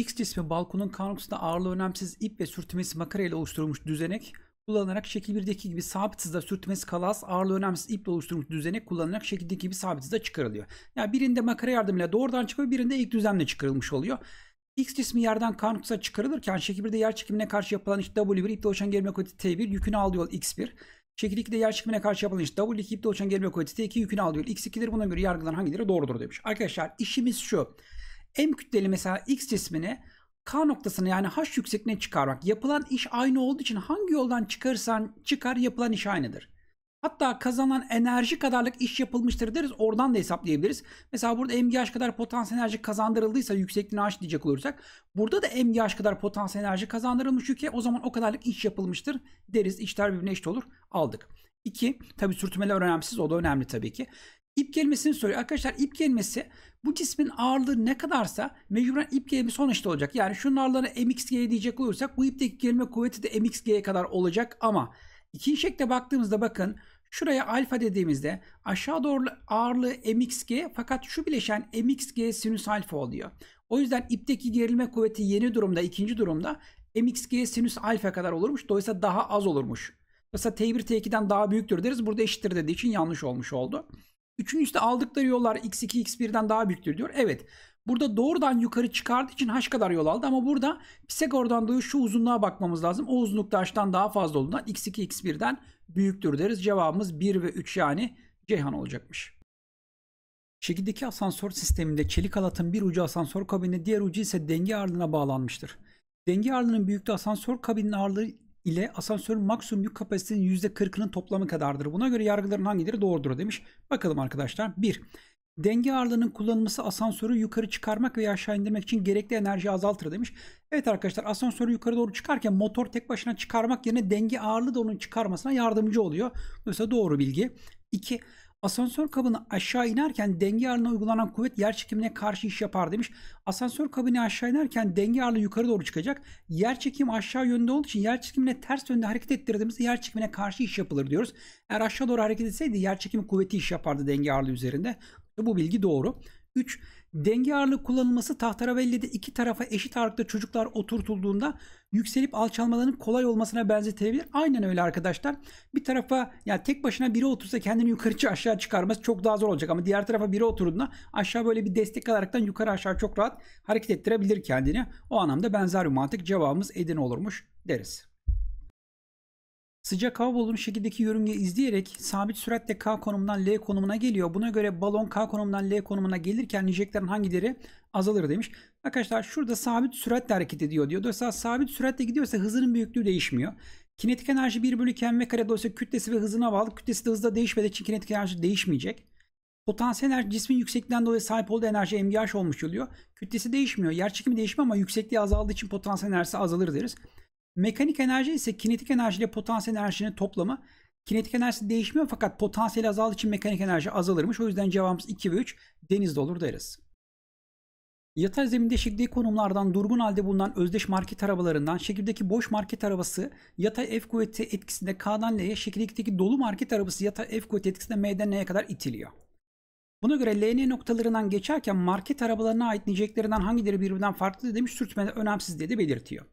X cismi balkonun kanunsunda ağırlığı önemsiz ip ve sürtünmesi makara ile oluşturulmuş düzenek kullanarak şekil 1'deki gibi sabit hızda sürtünmesi kalas ağırlığı önemsiz iple oluşturulmuş düzenek kullanarak şekildeki gibi sabit hızda çıkarılıyor. Yani birinde makara yardımıyla doğrudan çıkıyor birinde ilk düzenle çıkarılmış oluyor. X cismi yerden kanunsuz çıkarılırken şekil 1'de yer çekimine karşı yapılan iş W1 iple oluşan gerilme kuvveti T1 yükünü aldığı yol X1. Şekil 2'de yer çekimine karşı yapılan iş W2 iple oluşan gerilme kuvveti T2 yükünü aldığı yol X2'dir. Buna göre yargılanan hangileri doğrudur demiş. Arkadaşlar işimiz şu. M kütleli mesela X cismini K noktasına yani H yüksekliğine çıkarmak. Yapılan iş aynı olduğu için hangi yoldan çıkarsan çıkar yapılan iş aynıdır. Hatta kazanan enerji kadarlık iş yapılmıştır deriz. Oradan da hesaplayabiliriz. Mesela burada MGH kadar potansiyel enerji kazandırıldıysa yüksekliğine H diyecek olursak. Burada da MGH kadar potansiyel enerji kazandırılmış yüke o zaman o kadarlık iş yapılmıştır deriz. İşler birbirine eşit olur. Aldık. 2. Tabi sürtünmeler önemsiz. O da önemli tabii ki ip gelmesini söylüyor. Arkadaşlar ip gelmesi bu cismin ağırlığı ne kadarsa mecburen ip gelimi sonuçta olacak. Yani şunun ağırlığına mxg diyecek olursak bu ipteki gelme kuvveti de mxg'ye kadar olacak ama ikinci şekle baktığımızda bakın Şuraya alfa dediğimizde aşağı doğru ağırlığı mxg fakat şu bileşen mxg sinüs alfa oluyor. O yüzden ipteki gerilme kuvveti yeni durumda ikinci durumda mxg sinüs alfa kadar olurmuş. Dolayısıyla daha az olurmuş. Mesela t1 t2'den daha büyüktür deriz. Burada eşittir dediği için yanlış olmuş oldu. Üçüncüsü de aldıkları yollar x2, x1'den daha büyüktür diyor. Evet. Burada doğrudan yukarı çıkardığı için h kadar yol aldı ama burada Pisagor'dan dolayı şu uzunluğa bakmamız lazım. O uzunlukta h'tan daha fazla olduğundan x2 x1'den büyüktür deriz. Cevabımız 1 ve 3 yani Ceyhan olacakmış. Şekildeki asansör sisteminde çelik halatın bir ucu asansör kabinine diğer ucu ise denge ardına bağlanmıştır. Denge ağırlığının büyüklüğü asansör kabinin ağırlığı ile asansörün maksimum yük kapasitesinin %40'ının toplamı kadardır. Buna göre yargıların hangileri doğrudur demiş. Bakalım arkadaşlar. 1. Denge ağırlığının kullanılması asansörü yukarı çıkarmak veya aşağı indirmek için gerekli enerjiyi azaltır demiş. Evet arkadaşlar asansörü yukarı doğru çıkarken motor tek başına çıkarmak yerine denge ağırlığı da onun çıkarmasına yardımcı oluyor. Mesela doğru bilgi. 2. Asansör kabını aşağı inerken denge ağırlığına uygulanan kuvvet yer çekimine karşı iş yapar demiş. Asansör kabini aşağı inerken denge ağırlığı yukarı doğru çıkacak. Yer çekim aşağı yönde olduğu için yer çekimine ters yönde hareket ettirdiğimizde yer çekimine karşı iş yapılır diyoruz. Eğer aşağı doğru hareket etseydi yer çekimi kuvveti iş yapardı denge ağırlığı üzerinde. Bu bilgi doğru. 3. Denge ağırlık kullanılması Tahtarabelli'de iki tarafa eşit ağırlıkta çocuklar oturtulduğunda yükselip alçalmalarının kolay olmasına benzetilebilir. Aynen öyle arkadaşlar. Bir tarafa yani tek başına biri otursa kendini yukarıça aşağı çıkarması çok daha zor olacak ama diğer tarafa biri oturduğunda aşağı böyle bir destek alaraktan yukarı aşağı çok rahat hareket ettirebilir kendini. O anlamda benzer bir mantık cevabımız Edirne olurmuş deriz. Sıcak hava bulumu şekildeki yörüngeyi izleyerek sabit süratle K konumundan L konumuna geliyor. Buna göre balon K konumundan L konumuna gelirken yiyeceklerin hangileri azalır demiş. Arkadaşlar şurada sabit süratle hareket ediyor diyor. Dolayısıyla sabit süratle gidiyorsa hızının büyüklüğü değişmiyor. Kinetik enerji 1 bölü km kare dolayısıyla kütlesi ve hızına bağlı. Kütlesi de hızda değişmediği için kinetik enerji değişmeyecek. Potansiyel enerji cismin yüksekliğinden dolayı sahip olduğu enerji MGH olmuş oluyor. Kütlesi değişmiyor. Yer çekimi değişmiyor ama yüksekliği azaldığı için potansiyel enerjisi azalır deriz. Mekanik enerji ise kinetik enerji ile potansiyel enerjinin toplamı. Kinetik enerji değişmiyor fakat potansiyel azaldığı için mekanik enerji azalırmış. O yüzden cevabımız 2 ve 3 denizde olur deriz. Yatay zeminde şekilde konumlardan durgun halde bulunan özdeş market arabalarından şekildeki boş market arabası yatay F kuvveti etkisinde K'dan L'ye, şekildeki dolu market arabası yatay F kuvveti etkisinde M'den N'ye kadar itiliyor. Buna göre LN noktalarından geçerken market arabalarına ait niceliklerinden hangileri birbirinden farklı demiş sürtmede önemsiz diye de belirtiyor.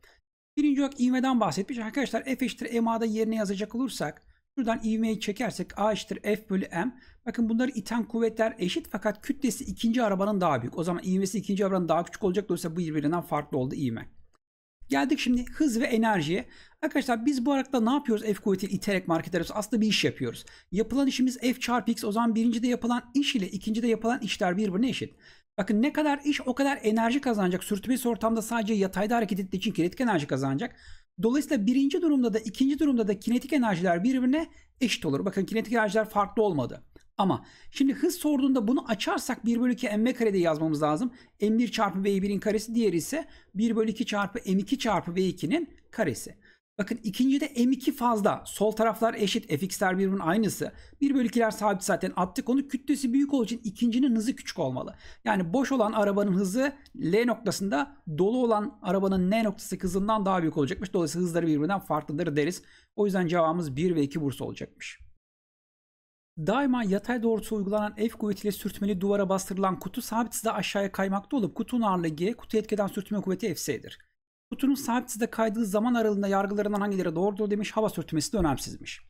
Birinci olarak ivmeden bahsetmiş. Arkadaşlar F eşittir MA'da yerine yazacak olursak şuradan ivmeyi çekersek A eşittir F bölü M. Bakın bunları iten kuvvetler eşit fakat kütlesi ikinci arabanın daha büyük. O zaman ivmesi ikinci arabanın daha küçük olacak. Dolayısıyla bu birbirinden farklı oldu ivme. Geldik şimdi hız ve enerjiye. Arkadaşlar biz bu arada ne yapıyoruz F kuvveti iterek market arası? Aslında bir iş yapıyoruz. Yapılan işimiz F çarpı X. O zaman birinci de yapılan iş ile ikinci de yapılan işler birbirine eşit. Bakın ne kadar iş o kadar enerji kazanacak. Sürtünmesiz ortamda sadece yatayda hareket ettiği için kinetik enerji kazanacak. Dolayısıyla birinci durumda da ikinci durumda da kinetik enerjiler birbirine eşit olur. Bakın kinetik enerjiler farklı olmadı. Ama şimdi hız sorduğunda bunu açarsak 1 bölü 2 m karede yazmamız lazım. m1 çarpı v1'in karesi diğeri ise 1 bölü 2 çarpı m2 çarpı v2'nin karesi. Bakın ikinci de M2 fazla. Sol taraflar eşit. Fx'ler birbirinin aynısı. 1 bölü 2'ler sabit zaten. Attık onu. Kütlesi büyük olduğu için ikincinin hızı küçük olmalı. Yani boş olan arabanın hızı L noktasında dolu olan arabanın N noktası hızından daha büyük olacakmış. Dolayısıyla hızları birbirinden farklıdır deriz. O yüzden cevabımız 1 ve 2 Bursa olacakmış. Daima yatay doğrultu uygulanan F kuvvetiyle sürtmeli duvara bastırılan kutu sabit hızda aşağıya kaymakta olup kutunun ağırlığı G, kutu etkeden sürtünme kuvveti Fs'dir. Kutunun sahipsizde kaydığı zaman aralığında yargılarından hangileri doğrudur demiş. Hava sürtmesi de önemsizmiş.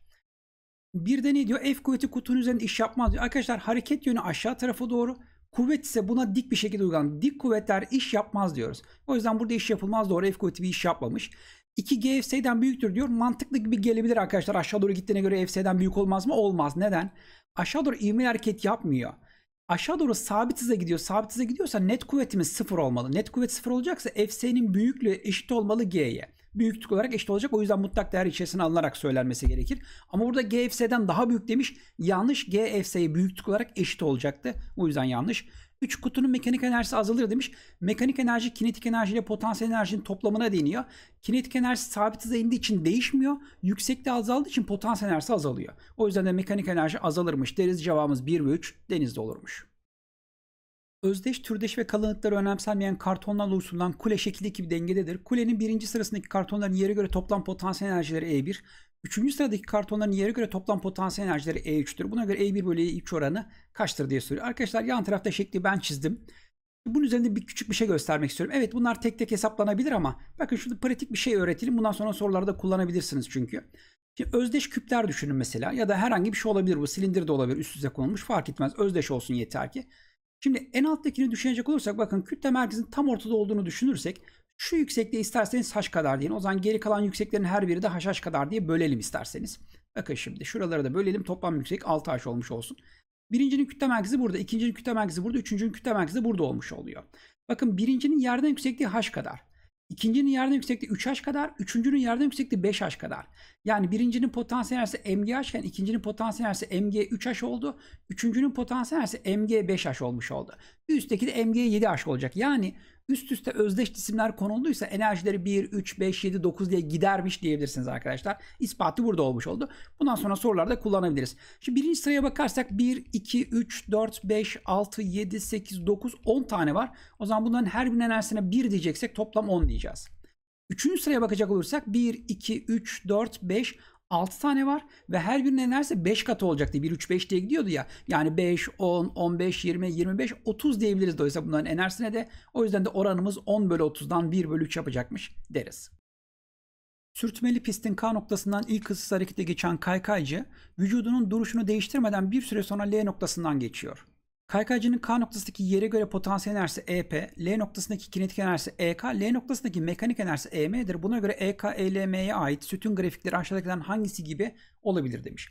Bir de ne diyor? F kuvveti kutunun üzerinde iş yapmaz diyor. Arkadaşlar hareket yönü aşağı tarafa doğru. Kuvvet ise buna dik bir şekilde uygulanır. Dik kuvvetler iş yapmaz diyoruz. O yüzden burada iş yapılmaz doğru. F kuvveti bir iş yapmamış. 2 GFS'den büyüktür diyor. Mantıklı gibi gelebilir arkadaşlar. Aşağı doğru gittiğine göre FS'den büyük olmaz mı? Olmaz. Neden? Aşağı doğru ivme hareket yapmıyor aşağı doğru sabit hıza gidiyor. Sabit hıza gidiyorsa net kuvvetimiz sıfır olmalı. Net kuvvet sıfır olacaksa Fs'nin büyüklüğü eşit olmalı G'ye. Büyüklük olarak eşit olacak. O yüzden mutlak değer içerisine alınarak söylenmesi gerekir. Ama burada GFS'den daha büyük demiş. Yanlış GFS'ye büyüklük olarak eşit olacaktı. O yüzden yanlış. 3 kutunun mekanik enerjisi azalır demiş. Mekanik enerji kinetik enerji ile potansiyel enerjinin toplamına deniyor. Kinetik enerji sabit hıza indiği için değişmiyor. Yüksekte azaldığı için potansiyel enerjisi azalıyor. O yüzden de mekanik enerji azalırmış deriz. Cevabımız 1 ve 3 denizde olurmuş. Özdeş, türdeş ve kalınlıkları önemsenmeyen kartonlarla oluşturulan kule şekilde bir dengededir. Kulenin birinci sırasındaki kartonların yere göre toplam potansiyel enerjileri E1, Üçüncü sıradaki kartonların yere göre toplam potansiyel enerjileri E3'tür. Buna göre E1 bölü E3 oranı kaçtır diye soruyor. Arkadaşlar yan tarafta şekli ben çizdim. Bunun üzerinde bir küçük bir şey göstermek istiyorum. Evet bunlar tek tek hesaplanabilir ama bakın şurada pratik bir şey öğretelim. Bundan sonra sorularda kullanabilirsiniz çünkü. Şimdi özdeş küpler düşünün mesela ya da herhangi bir şey olabilir bu silindir de olabilir üst üste konulmuş fark etmez özdeş olsun yeter ki. Şimdi en alttakini düşünecek olursak bakın kütle merkezin tam ortada olduğunu düşünürsek şu yüksekliği isterseniz haş kadar diyin. O zaman geri kalan yükseklerin her biri de haş haş kadar diye bölelim isterseniz. Bakın şimdi şuraları da bölelim. Toplam yüksek 6 haş olmuş olsun. Birincinin kütle merkezi burada, ikincinin kütle merkezi burada, üçüncünün kütle merkezi burada olmuş oluyor. Bakın birincinin yerden yüksekliği haş kadar. İkincinin yerden yüksekliği 3 haş kadar, üçüncünün yerden yüksekliği 5 haş kadar. Yani birincinin potansiyel enerjisi mg haşken, ikincinin potansiyel enerjisi mg 3 haş oldu. Üçüncünün potansiyel enerjisi mg 5 haş olmuş oldu. üstteki de mg 7 haş olacak. Yani üst üste özdeş cisimler konulduysa enerjileri 1, 3, 5, 7, 9 diye gidermiş diyebilirsiniz arkadaşlar. İspatı burada olmuş oldu. Bundan sonra sorularda kullanabiliriz. Şimdi birinci sıraya bakarsak 1, 2, 3, 4, 5, 6, 7, 8, 9, 10 tane var. O zaman bunların her birinin enerjisine 1 diyeceksek toplam 10 diyeceğiz. Üçüncü sıraya bakacak olursak 1, 2, 3, 4, 5, 6 tane var ve her birinin neredeyse 5 katı diye 1 3 5 diye gidiyordu ya. Yani 5, 10, 15, 20, 25, 30 diyebiliriz dolayısıyla bunların enerjisine de. O yüzden de oranımız 10 bölü 30'dan 1 bölü 3 yapacakmış deriz. Sürtmeli pistin K noktasından ilk hızsız harekete geçen kaykaycı vücudunun duruşunu değiştirmeden bir süre sonra L noktasından geçiyor. Kaykaycının K noktasındaki yere göre potansiyel enerjisi EP, L noktasındaki kinetik enerjisi EK, L noktasındaki mekanik enerjisi EM'dir. Buna göre EK, ELM'ye ait sütun grafikleri aşağıdakilerden hangisi gibi olabilir demiş.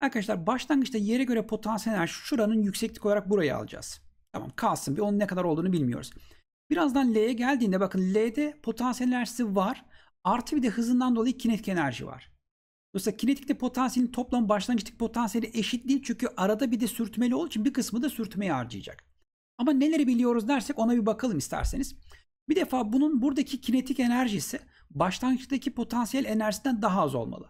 Arkadaşlar başlangıçta yere göre potansiyel enerji şuranın yükseklik olarak burayı alacağız. Tamam kalsın bir onun ne kadar olduğunu bilmiyoruz. Birazdan L'ye geldiğinde bakın L'de potansiyel enerjisi var. Artı bir de hızından dolayı kinetik enerji var. Dolayısıyla kinetikte potansiyelin toplam başlangıçlık potansiyeli eşit değil. Çünkü arada bir de sürtmeli olduğu için bir kısmı da sürtmeye harcayacak. Ama neleri biliyoruz dersek ona bir bakalım isterseniz. Bir defa bunun buradaki kinetik enerjisi başlangıçtaki potansiyel enerjisinden daha az olmalı.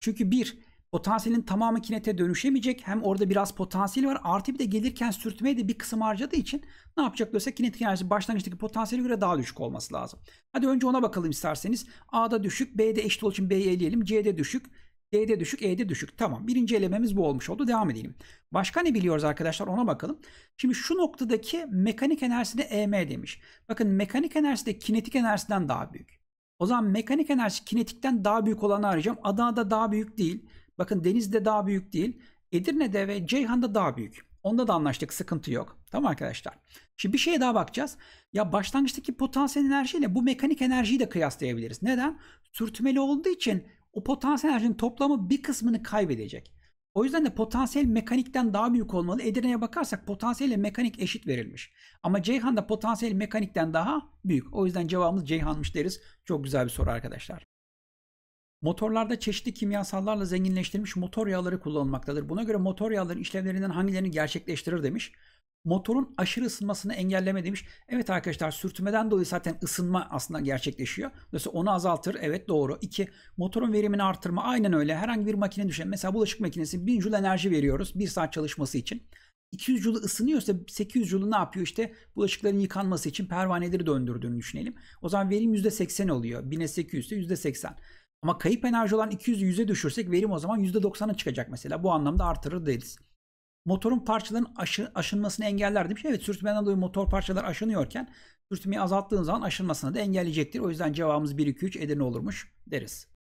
Çünkü bir, potansiyelin tamamı kinete dönüşemeyecek. Hem orada biraz potansiyel var. Artı bir de gelirken sürtmeye de bir kısım harcadığı için ne yapacak dese kinetik enerji başlangıçtaki potansiyeli göre daha düşük olması lazım. Hadi önce ona bakalım isterseniz. A'da düşük, B'de eşit olduğu için B'yi eleyelim. C'de düşük, D'de düşük, E'de düşük. Tamam. Birinci elememiz bu olmuş oldu. Devam edelim. Başka ne biliyoruz arkadaşlar ona bakalım. Şimdi şu noktadaki mekanik enerjisi de EM demiş. Bakın mekanik enerjisi de kinetik enerjisinden daha büyük. O zaman mekanik enerji kinetikten daha büyük olanı arayacağım. Adana'da daha büyük değil. Bakın Deniz'de daha büyük değil. Edirne'de ve Ceyhan'da daha büyük. Onda da anlaştık sıkıntı yok. Tamam arkadaşlar. Şimdi bir şeye daha bakacağız. Ya başlangıçtaki potansiyel enerjiyle bu mekanik enerjiyi de kıyaslayabiliriz. Neden? Sürtmeli olduğu için o potansiyel enerjinin toplamı bir kısmını kaybedecek. O yüzden de potansiyel mekanikten daha büyük olmalı. Edirne'ye bakarsak potansiyel ile mekanik eşit verilmiş. Ama Ceyhan da potansiyel mekanikten daha büyük. O yüzden cevabımız Ceyhan'mış deriz. Çok güzel bir soru arkadaşlar. Motorlarda çeşitli kimyasallarla zenginleştirilmiş motor yağları kullanılmaktadır. Buna göre motor yağların işlevlerinden hangilerini gerçekleştirir demiş motorun aşırı ısınmasını engelleme demiş. Evet arkadaşlar sürtünmeden dolayı zaten ısınma aslında gerçekleşiyor. Dolayısıyla onu azaltır. Evet doğru. 2. Motorun verimini artırma. Aynen öyle. Herhangi bir makine düşen. Mesela bulaşık makinesi 1000 joule enerji veriyoruz 1 saat çalışması için. 200 joule ısınıyorsa 800 joule ne yapıyor? işte? bulaşıkların yıkanması için pervaneleri döndürdüğünü düşünelim. O zaman verim %80 oluyor. 1000'e 800 ise %80. Ama kayıp enerji olan 200'ü 100'e düşürsek verim o zaman %90'a çıkacak mesela. Bu anlamda artırır deriz motorun parçaların aşı, aşınmasını engeller demiş. Evet sürtmeden dolayı motor parçaları aşınıyorken sürtmeyi azalttığın zaman aşınmasını da engelleyecektir. O yüzden cevabımız 1, 2, 3 Edirne olurmuş deriz.